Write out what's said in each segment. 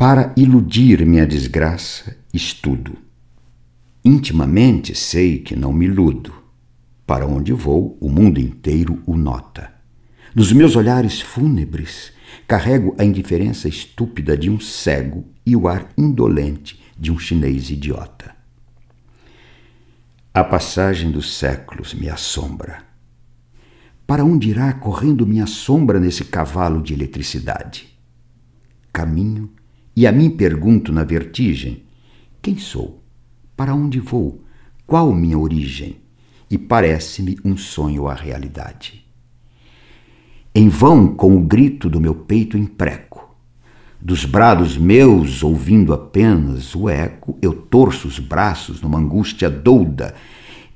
Para iludir minha desgraça, estudo. Intimamente sei que não me iludo. Para onde vou, o mundo inteiro o nota. Nos meus olhares fúnebres, carrego a indiferença estúpida de um cego e o ar indolente de um chinês idiota. A passagem dos séculos me assombra. Para onde irá correndo minha sombra nesse cavalo de eletricidade? Caminho e a mim pergunto na vertigem: quem sou? Para onde vou? Qual minha origem? E parece-me um sonho a realidade. Em vão, com o grito do meu peito impreco, dos brados meus ouvindo apenas o eco, eu torço os braços numa angústia douda,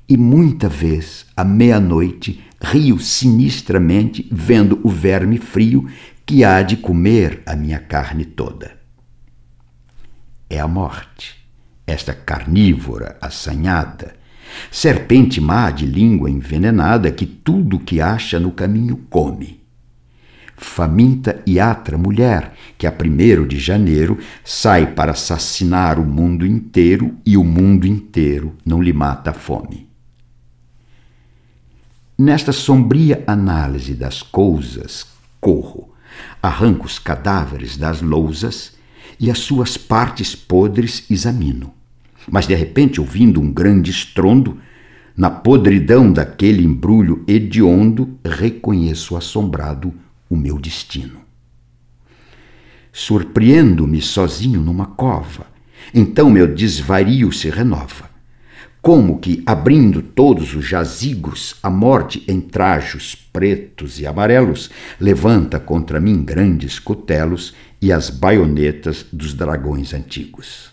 e muita vez, à meia-noite, rio sinistramente, vendo o verme frio que há de comer a minha carne toda é a morte. Esta carnívora, assanhada, serpente má de língua envenenada que tudo que acha no caminho come. Faminta e atra mulher, que a primeiro de janeiro sai para assassinar o mundo inteiro e o mundo inteiro não lhe mata a fome. Nesta sombria análise das coisas, corro, arranco os cadáveres das lousas e as suas partes podres examino. Mas de repente, ouvindo um grande estrondo, na podridão daquele embrulho hediondo, reconheço assombrado o meu destino. Surpreendo-me sozinho numa cova, então meu desvario se renova. Como que, abrindo todos os jazigos, a morte em trajos pretos e amarelos levanta contra mim grandes cutelos e as baionetas dos dragões antigos.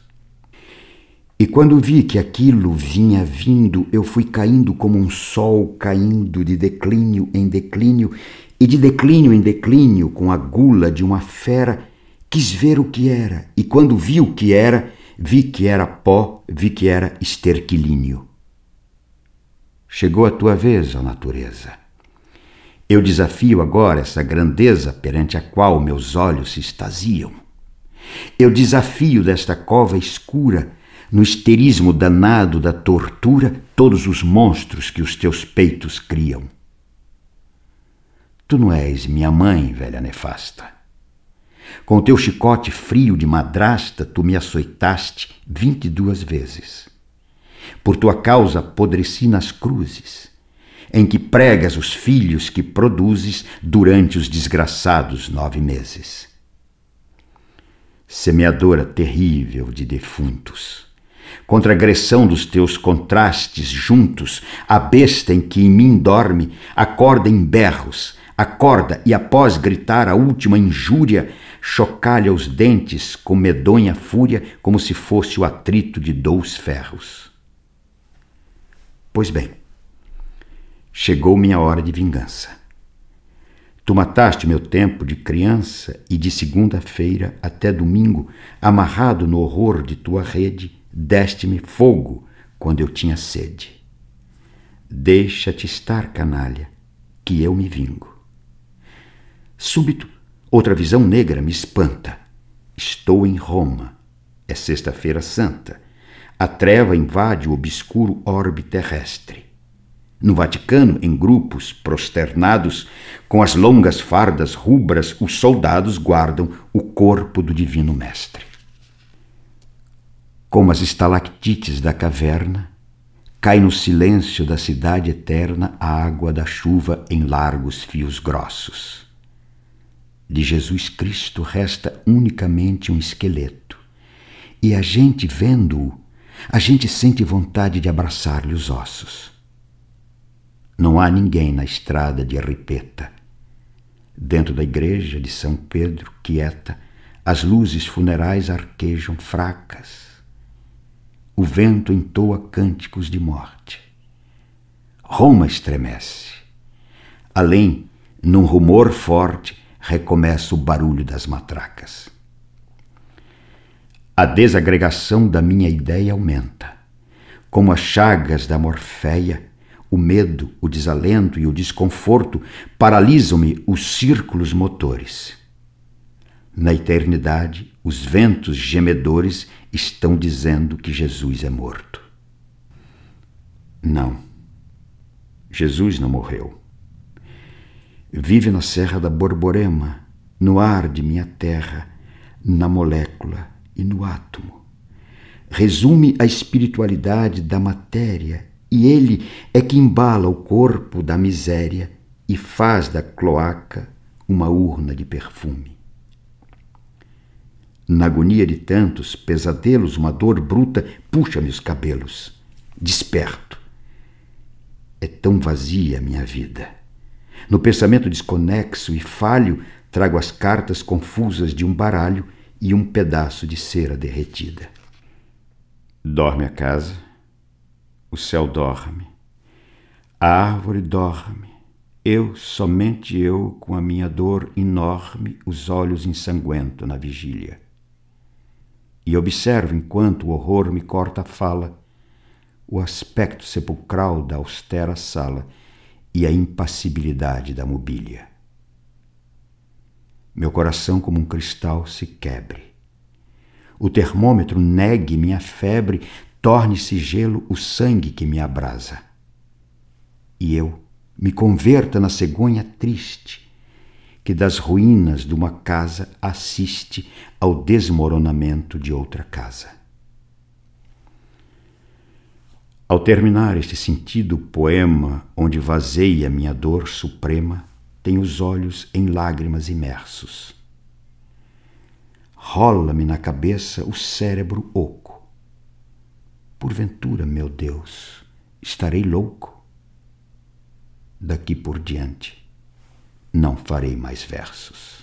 E quando vi que aquilo vinha vindo, eu fui caindo como um sol caindo de declínio em declínio, e de declínio em declínio, com a gula de uma fera, quis ver o que era, e quando vi o que era, vi que era pó, vi que era esterquilíneo. Chegou a tua vez, ó natureza. Eu desafio agora essa grandeza perante a qual meus olhos se extasiam. Eu desafio desta cova escura, no histerismo danado da tortura, todos os monstros que os teus peitos criam. Tu não és minha mãe, velha nefasta. Com teu chicote frio de madrasta, tu me açoitaste vinte e duas vezes. Por tua causa apodreci nas cruzes em que pregas os filhos que produzes durante os desgraçados nove meses. Semeadora terrível de defuntos, contra a agressão dos teus contrastes juntos, a besta em que em mim dorme acorda em berros, acorda e após gritar a última injúria, chocalha os dentes com medonha fúria, como se fosse o atrito de dois ferros. Pois bem, Chegou minha hora de vingança. Tu mataste meu tempo de criança e de segunda-feira até domingo, amarrado no horror de tua rede, deste-me fogo quando eu tinha sede. Deixa-te estar, canalha, que eu me vingo. Súbito, outra visão negra me espanta. Estou em Roma. É Sexta-feira Santa. A treva invade o obscuro orbe terrestre. No Vaticano, em grupos, prosternados, com as longas fardas rubras, os soldados guardam o corpo do Divino Mestre. Como as estalactites da caverna, cai no silêncio da cidade eterna a água da chuva em largos fios grossos. De Jesus Cristo resta unicamente um esqueleto, e a gente vendo-o, a gente sente vontade de abraçar-lhe os ossos. Não há ninguém na estrada de Ripeta. Dentro da igreja de São Pedro, quieta, as luzes funerais arquejam fracas. O vento entoa cânticos de morte. Roma estremece. Além, num rumor forte, recomeça o barulho das matracas. A desagregação da minha ideia aumenta. Como as chagas da Morfeia, o medo, o desalento e o desconforto paralisam-me os círculos motores. Na eternidade, os ventos gemedores estão dizendo que Jesus é morto. Não. Jesus não morreu. Vive na Serra da Borborema, no ar de minha terra, na molécula e no átomo. Resume a espiritualidade da matéria e ele é que embala o corpo da miséria e faz da cloaca uma urna de perfume. Na agonia de tantos pesadelos, uma dor bruta puxa-me os cabelos. Desperto. É tão vazia a minha vida. No pensamento desconexo e falho, trago as cartas confusas de um baralho e um pedaço de cera derretida. Dorme a casa o céu dorme. A árvore dorme. Eu, somente eu, com a minha dor enorme, os olhos ensanguento na vigília. E observo, enquanto o horror me corta a fala, o aspecto sepulcral da austera sala e a impassibilidade da mobília. Meu coração, como um cristal, se quebre. O termômetro negue minha febre, torne-se gelo o sangue que me abrasa. E eu me converta na cegonha triste, que das ruínas de uma casa assiste ao desmoronamento de outra casa. Ao terminar este sentido poema onde vazeia minha dor suprema, tenho os olhos em lágrimas imersos. Rola-me na cabeça o cérebro oco Porventura, meu Deus, estarei louco. Daqui por diante, não farei mais versos.